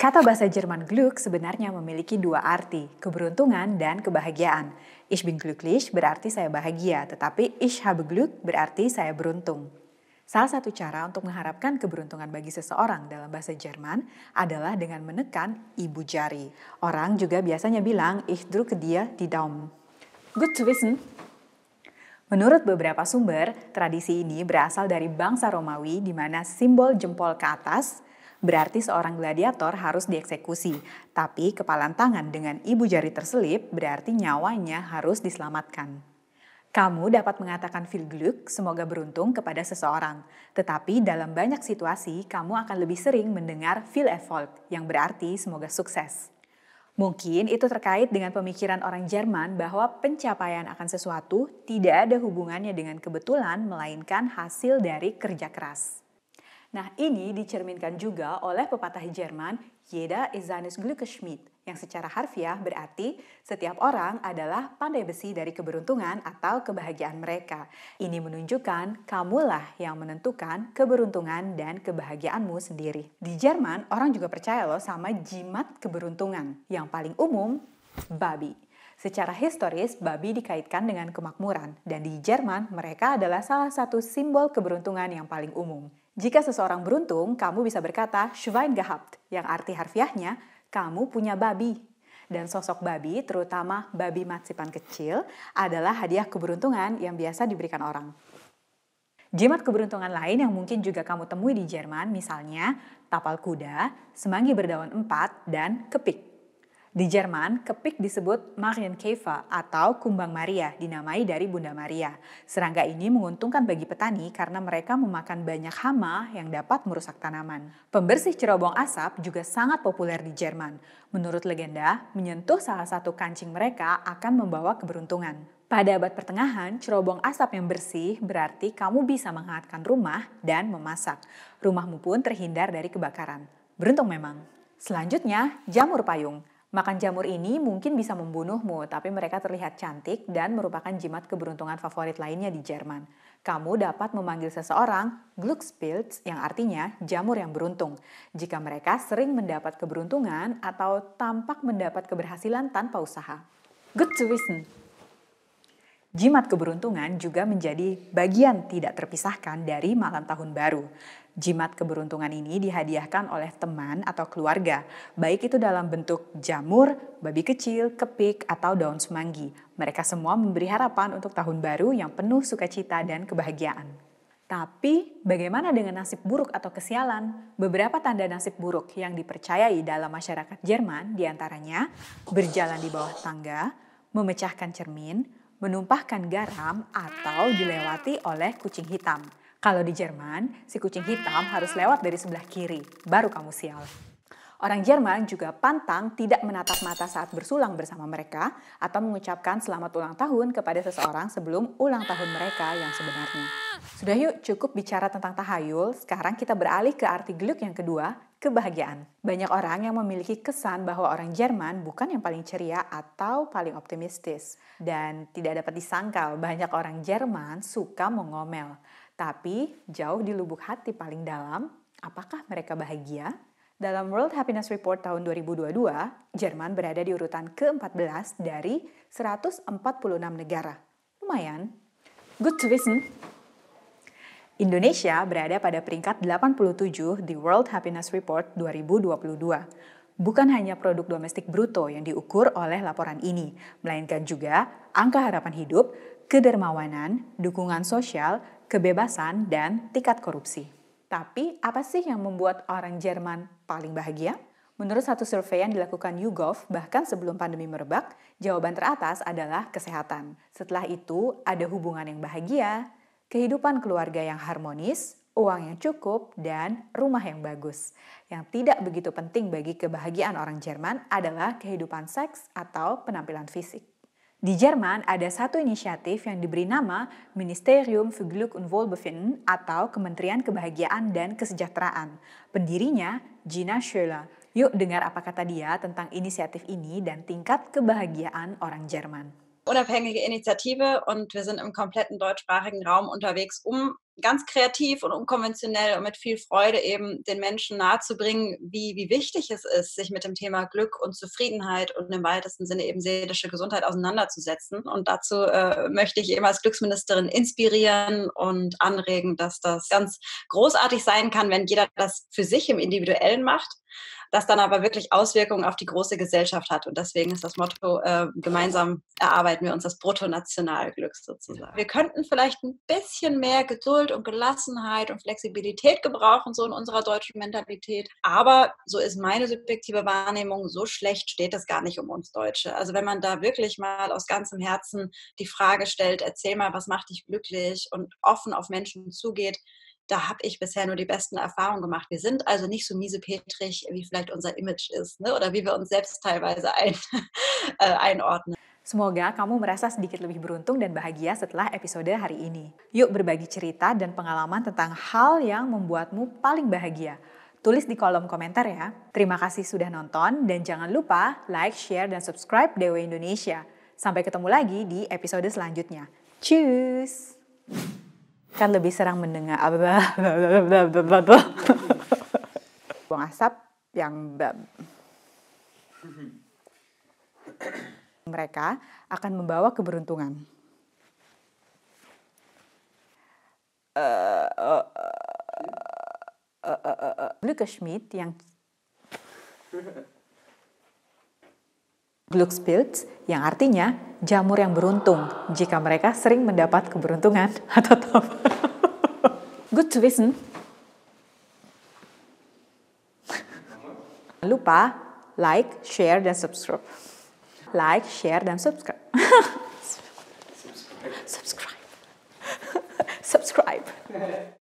Kata bahasa Jerman Glück sebenarnya memiliki dua arti, keberuntungan dan kebahagiaan. Ich bin glücklich berarti saya bahagia, tetapi ich habe Glück berarti saya beruntung. Salah satu cara untuk mengharapkan keberuntungan bagi seseorang dalam bahasa Jerman adalah dengan menekan ibu jari. Orang juga biasanya bilang ich drücke dir die Daumen. Good to wissen. Menurut beberapa sumber, tradisi ini berasal dari bangsa Romawi di mana simbol jempol ke atas berarti seorang gladiator harus dieksekusi. Tapi kepalan tangan dengan ibu jari terselip berarti nyawanya harus diselamatkan. Kamu dapat mengatakan feel gluck, semoga beruntung kepada seseorang. Tetapi dalam banyak situasi, kamu akan lebih sering mendengar feel effort, yang berarti semoga sukses. Mungkin itu terkait dengan pemikiran orang Jerman bahwa pencapaian akan sesuatu tidak ada hubungannya dengan kebetulan, melainkan hasil dari kerja keras. Nah, ini dicerminkan juga oleh pepatah Jerman Yeda ist seines yang secara harfiah berarti setiap orang adalah pandai besi dari keberuntungan atau kebahagiaan mereka. Ini menunjukkan kamulah yang menentukan keberuntungan dan kebahagiaanmu sendiri. Di Jerman, orang juga percaya loh sama jimat keberuntungan yang paling umum, babi. Secara historis, babi dikaitkan dengan kemakmuran, dan di Jerman mereka adalah salah satu simbol keberuntungan yang paling umum. Jika seseorang beruntung, kamu bisa berkata Schwein gehabt, yang arti harfiahnya, kamu punya babi. Dan sosok babi, terutama babi matsipan kecil, adalah hadiah keberuntungan yang biasa diberikan orang. Jimat keberuntungan lain yang mungkin juga kamu temui di Jerman misalnya tapal kuda, semanggi berdaun empat, dan kepik. Di Jerman, kepik disebut Marienkäfer atau kumbang Maria, dinamai dari Bunda Maria. Serangga ini menguntungkan bagi petani karena mereka memakan banyak hama yang dapat merusak tanaman. Pembersih cerobong asap juga sangat populer di Jerman. Menurut legenda, menyentuh salah satu kancing mereka akan membawa keberuntungan. Pada abad pertengahan, cerobong asap yang bersih berarti kamu bisa menghangatkan rumah dan memasak. Rumahmu pun terhindar dari kebakaran. Beruntung memang. Selanjutnya, jamur payung. Makan jamur ini mungkin bisa membunuhmu, tapi mereka terlihat cantik dan merupakan jimat keberuntungan favorit lainnya di Jerman. Kamu dapat memanggil seseorang Glückspilz yang artinya jamur yang beruntung. Jika mereka sering mendapat keberuntungan atau tampak mendapat keberhasilan tanpa usaha. Good to listen. Jimat keberuntungan juga menjadi bagian tidak terpisahkan dari malam tahun baru. Jimat keberuntungan ini dihadiahkan oleh teman atau keluarga, baik itu dalam bentuk jamur, babi kecil, kepik, atau daun semanggi. Mereka semua memberi harapan untuk tahun baru yang penuh sukacita dan kebahagiaan. Tapi, bagaimana dengan nasib buruk atau kesialan? Beberapa tanda nasib buruk yang dipercayai dalam masyarakat Jerman diantaranya berjalan di bawah tangga, memecahkan cermin, menumpahkan garam atau dilewati oleh kucing hitam. Kalau di Jerman, si kucing hitam harus lewat dari sebelah kiri, baru kamu sial. Orang Jerman juga pantang tidak menatap mata saat bersulang bersama mereka atau mengucapkan selamat ulang tahun kepada seseorang sebelum ulang tahun mereka yang sebenarnya. Sudah yuk cukup bicara tentang tahayul, sekarang kita beralih ke arti geluk yang kedua Kebahagiaan. Banyak orang yang memiliki kesan bahwa orang Jerman bukan yang paling ceria atau paling optimistis. Dan tidak dapat disangkal, banyak orang Jerman suka mengomel. Tapi jauh di lubuk hati paling dalam, apakah mereka bahagia? Dalam World Happiness Report tahun 2022, Jerman berada di urutan ke-14 dari 146 negara. Lumayan. Good to listen. Indonesia berada pada peringkat 87 di World Happiness Report 2022 bukan hanya produk domestik bruto yang diukur oleh laporan ini, melainkan juga angka harapan hidup, kedermawanan, dukungan sosial, kebebasan, dan tingkat korupsi. Tapi, apa sih yang membuat orang Jerman paling bahagia? Menurut satu survei yang dilakukan YouGov, bahkan sebelum pandemi merebak, jawaban teratas adalah kesehatan. Setelah itu, ada hubungan yang bahagia, kehidupan keluarga yang harmonis, uang yang cukup, dan rumah yang bagus. Yang tidak begitu penting bagi kebahagiaan orang Jerman adalah kehidupan seks atau penampilan fisik. Di Jerman ada satu inisiatif yang diberi nama Ministerium für Glück und Wohlbefinden atau Kementerian Kebahagiaan dan Kesejahteraan. Pendirinya Gina Schöler. Yuk dengar apa kata dia tentang inisiatif ini dan tingkat kebahagiaan orang Jerman. unabhängige Initiative und wir sind im kompletten deutschsprachigen Raum unterwegs, um ganz kreativ und unkonventionell und mit viel Freude eben den Menschen nahezubringen, wie, wie wichtig es ist, sich mit dem Thema Glück und Zufriedenheit und im weitesten Sinne eben seelische Gesundheit auseinanderzusetzen. Und dazu äh, möchte ich eben als Glücksministerin inspirieren und anregen, dass das ganz großartig sein kann, wenn jeder das für sich im Individuellen macht das dann aber wirklich Auswirkungen auf die große Gesellschaft hat. Und deswegen ist das Motto, äh, gemeinsam erarbeiten wir uns das Bruttonationalglück sozusagen. Wir könnten vielleicht ein bisschen mehr Geduld und Gelassenheit und Flexibilität gebrauchen, so in unserer deutschen Mentalität. Aber so ist meine subjektive Wahrnehmung, so schlecht steht es gar nicht um uns Deutsche. Also wenn man da wirklich mal aus ganzem Herzen die Frage stellt, erzähl mal, was macht dich glücklich und offen auf Menschen zugeht, da habe ich bisher nur die besten Erfahrungen gemacht. Wir sind also nicht so miesepetrig, wie vielleicht unser Image ist ne? oder wie wir uns selbst teilweise ein, äh, einordnen. Semoga kamu merasa sedikit lebih beruntung dan bahagia setelah episode hari ini. Yuk berbagi cerita dan pengalaman tentang hal yang membuatmu paling bahagia. Tulis di kolom komentar ya. Terima kasih sudah nonton dan jangan lupa like, share, dan subscribe Dewa Indonesia. Sampai ketemu lagi di episode selanjutnya. Tschüss! kan lebih serang mendengar buang asap yang mereka akan membawa keberuntungan. kashmir yang Glückspilz yang artinya jamur yang beruntung jika mereka sering mendapat keberuntungan atau top. Good to Jangan Lupa like, share, dan subscribe. Like, share, dan subscribe. subscribe. subscribe. subscribe.